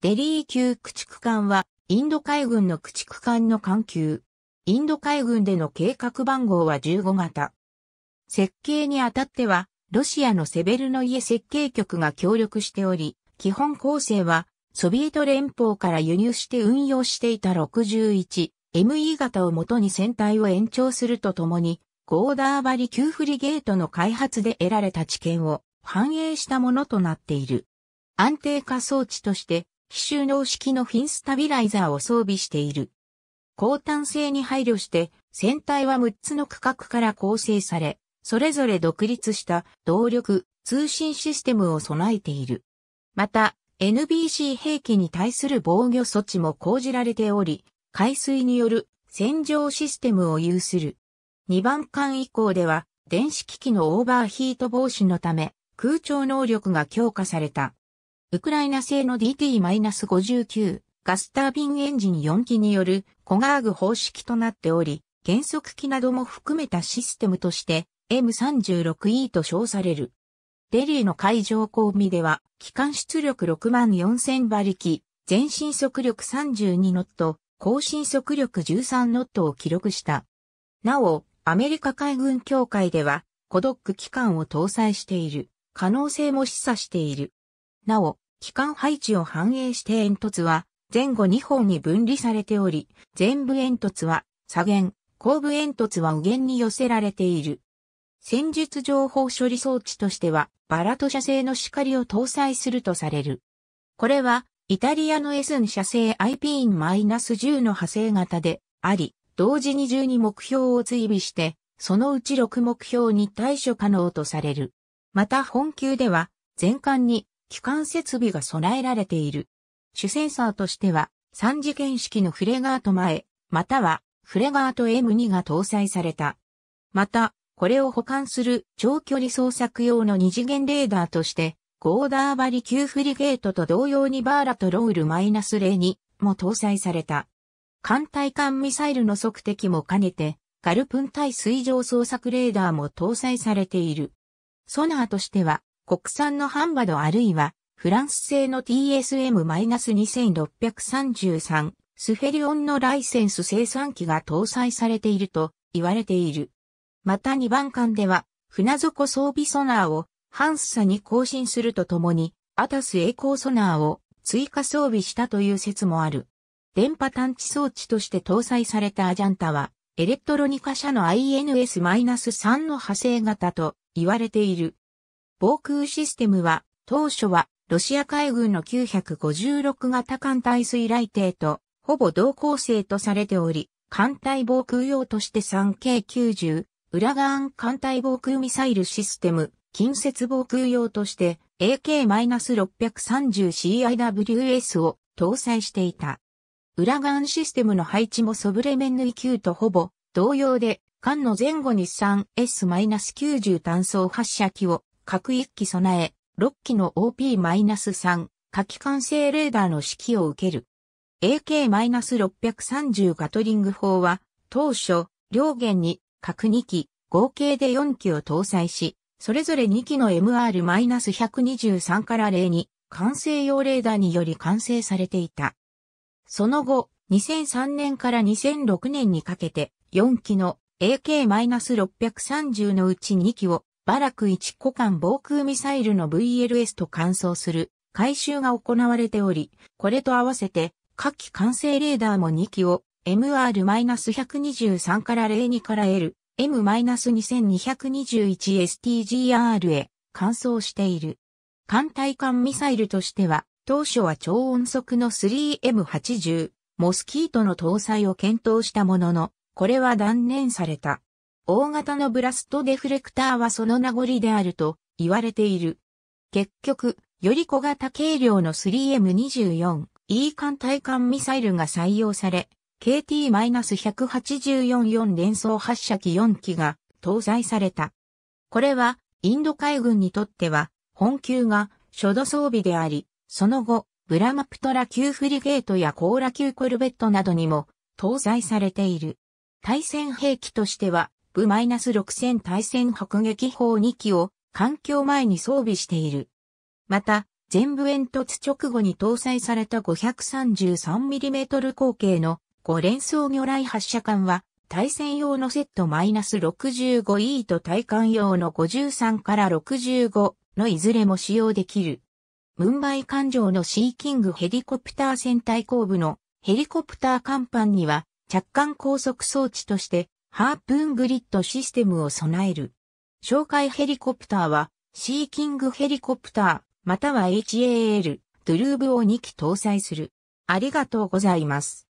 デリー級駆逐艦は、インド海軍の駆逐艦の艦級。インド海軍での計画番号は15型。設計にあたっては、ロシアのセベルノイエ設計局が協力しており、基本構成は、ソビエト連邦から輸入して運用していた 61ME 型をもとに船体を延長するとともに、ゴーダーバリ急フリゲートの開発で得られた知見を反映したものとなっている。安定化装置として、非収納式のフィンスタビライザーを装備している。高単性に配慮して、船体は6つの区画から構成され、それぞれ独立した動力、通信システムを備えている。また、NBC 兵器に対する防御措置も講じられており、海水による洗浄システムを有する。2番艦以降では、電子機器のオーバーヒート防止のため、空調能力が強化された。ウクライナ製の DT-59 ガスタービンエンジン4機によるコガーグ方式となっており、減速機なども含めたシステムとして M36E と称される。デリーの海上公務では、機関出力6万4000馬力、全身速力32ノット、更新速力13ノットを記録した。なお、アメリカ海軍協会では、コドック機関を搭載している可能性も示唆している。なお、機関配置を反映して煙突は前後2本に分離されており、全部煙突は左舷、後部煙突は右舷に寄せられている。戦術情報処理装置としては、バラト社製の光を搭載するとされる。これは、イタリアの S n ン社製 i p 1 0の派生型であり、同時に1 2目標を追尾して、そのうち6目標に対処可能とされる。また本級では、全艦に機関設備が備えられている。主センサーとしては、3次元式のフレガート前、またはフレガート M2 が搭載された。また、これを保管する長距離捜索用の2次元レーダーとして、ゴーダーバリ級フリゲートと同様にバーラとロール -02 も搭載された。艦隊艦ミサイルの測定も兼ねて、ガルプン対水上捜索レーダーも搭載されている。ソナーとしては、国産のハンバドあるいは、フランス製の TSM-2633 スフェリオンのライセンス生産機が搭載されていると言われている。また2番艦では、船底装備ソナーをハンスサに更新するとともに、アタス栄光ソナーを追加装備したという説もある。電波探知装置として搭載されたアジャンタは、エレクトロニカ社の INS-3 の派生型と言われている。防空システムは、当初は、ロシア海軍の956型艦隊水雷艇と、ほぼ同構成とされており、艦隊防空用として 3K90、裏側艦隊防空ミサイルシステム、近接防空用として AK-630CIWS を搭載していた。裏側システムの配置もソブレメンヌイ級とほぼ同様で、艦の前後に 3S-90 単装発射機を各1機備え、6機の OP-3 火器管制レーダーの指揮を受ける。AK-630 ガトリング砲は、当初、両弦に各2機、合計で4機を搭載し、それぞれ2機の MR-123 から0に、完成用レーダーにより完成されていた。その後、2003年から2006年にかけて、4機の AK-630 のうち2機をバラク1個間防空ミサイルの VLS と換装する回収が行われており、これと合わせて、下記完成レーダーも2機を MR-123 から02から L、M-2221STGR へ換装している。艦隊艦ミサイルとしては、当初は超音速の 3M80、モスキートの搭載を検討したものの、これは断念された。大型のブラストデフレクターはその名残であると言われている。結局、より小型軽量の 3M24E 艦対艦ミサイルが採用され、KT-1844 連装発射機4機が搭載された。これは、インド海軍にとっては、本級が初度装備であり、その後、ブラマプトラ級フリゲートやコーラ級コルベットなどにも搭載されている。対戦兵器としては F-6000 対戦迫撃砲2機を環境前に装備している。また、全部煙突直後に搭載された 533mm 口径の5連装魚雷発射管は、対戦用のセット -65E と対艦用の53から65のいずれも使用できる。ムンバイ艦上のシーキングヘリコプター船体後部のヘリコプター甲板には着艦高速装置としてハープーングリッドシステムを備える。紹介ヘリコプターは、シーキングヘリコプター、または HAL、ドゥルーブを2機搭載する。ありがとうございます。